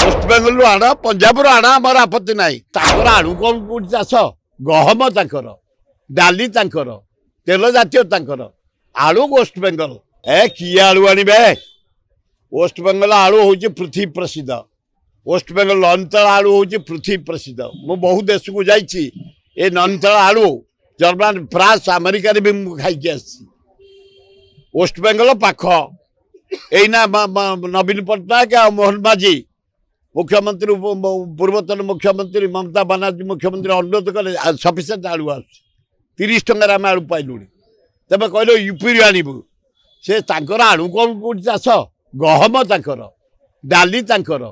ୱେଷ୍ଟବେଙ୍ଗଲରୁ ଆଣ ପଞ୍ଜାବରୁ ଆଣ ଆମର ଆପତ୍ତି ନାହିଁ ତାଙ୍କର ଆଳୁ କ'ଣ କୋଉଠି ଚାଷ ଗହମ ତାଙ୍କର ଡାଲି ତାଙ୍କର ତେଲ ଜାତୀୟ ତାଙ୍କର ଆଳୁ ୱେଷ୍ଟବେଙ୍ଗଲ ଏ କିଏ ଆଳୁ ଆଣିବେ ୱେଷ୍ଟବେଙ୍ଗଲ ଆଳୁ ହେଉଛି ପୃଥିବୀ ପ୍ରସିଦ୍ଧ ୱେଷ୍ଟବେଙ୍ଗଲ ନନତାଳ ଆଳୁ ହେଉଛି ପୃଥିବୀ ପ୍ରସିଦ୍ଧ ମୁଁ ବହୁ ଦେଶକୁ ଯାଇଛି ଏ ନନତାଳ ଆଳୁ ଜର୍ମାନ ଫ୍ରାନ୍ସ ଆମେରିକାରେ ବି ମୁଁ ଖାଇକି ଆସିଛି ୱେଷ୍ଟବେଙ୍ଗଲ ପାଖ ଏଇନା ନବୀନ ପଟ୍ଟନାୟକ ଆଉ ମୋହନ ମାଝୀ मुख्यमंत्री पूर्वतन मुख्यमंत्री ममता बनार्जी मुख्यमंत्री अनुरोध कले सफिसेंट आलु आसु ତିରିଶ ଟଙ୍କାରେ ଆମେ ଆଳୁ ପାଇଲୁଣି ତେବେ କହିଲେ ୟୁପିରୁ ଆଣିବୁ ସେ ତାଙ୍କର ଆଳୁ କ'ଣ କେଉଁଠି ଚାଷ ଗହମ ତାଙ୍କର ଡାଲି ତାଙ୍କର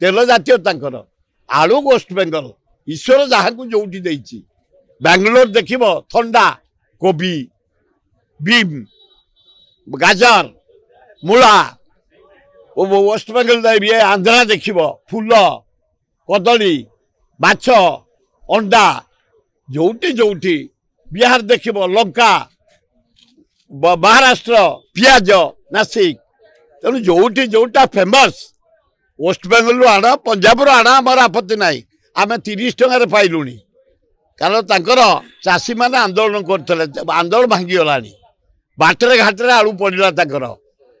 ତେଲ ଜାତୀୟ ତାଙ୍କର ଆଳୁ ୱେଷ୍ଟବେଙ୍ଗଲ ଈଶ୍ୱର ଯାହାକୁ ଯେଉଁଠି ଦେଇଛି ବାଙ୍ଗଲୋର ଦେଖିବ ଥଣ୍ଡା କୋବି ବିମ୍ ଗାଜର ମୂଳା ୱେଷ୍ଟବେଙ୍ଗଲ ଯାଇବେ ଆନ୍ଧ୍ରା ଦେଖିବ ଫୁଲ କଦଳୀ ମାଛ ଅଣ୍ଡା ଯେଉଁଠି ଯେଉଁଠି ବିହାର ଦେଖିବ ଲଙ୍କା ମହାରାଷ୍ଟ୍ର ପିଆଜ ନାସିକ ତେଣୁ ଯେଉଁଠି ଯେଉଁଟା ଫେମସ୍ ୱେଷ୍ଟବେଙ୍ଗଲରୁ ଆଣ ପଞ୍ଜାବରୁ ଆଣ ଆମର ଆପତ୍ତି ନାହିଁ ଆମେ ତିରିଶ ଟଙ୍କାରେ ପାଇଲୁଣି କାରଣ ତାଙ୍କର ଚାଷୀମାନେ ଆନ୍ଦୋଳନ କରିଥିଲେ ଆନ୍ଦୋଳନ ଭାଙ୍ଗିଗଲାଣି ବାଟରେ ଘାଟରେ ଆଳୁ ପଡ଼ିଲା ତାଙ୍କର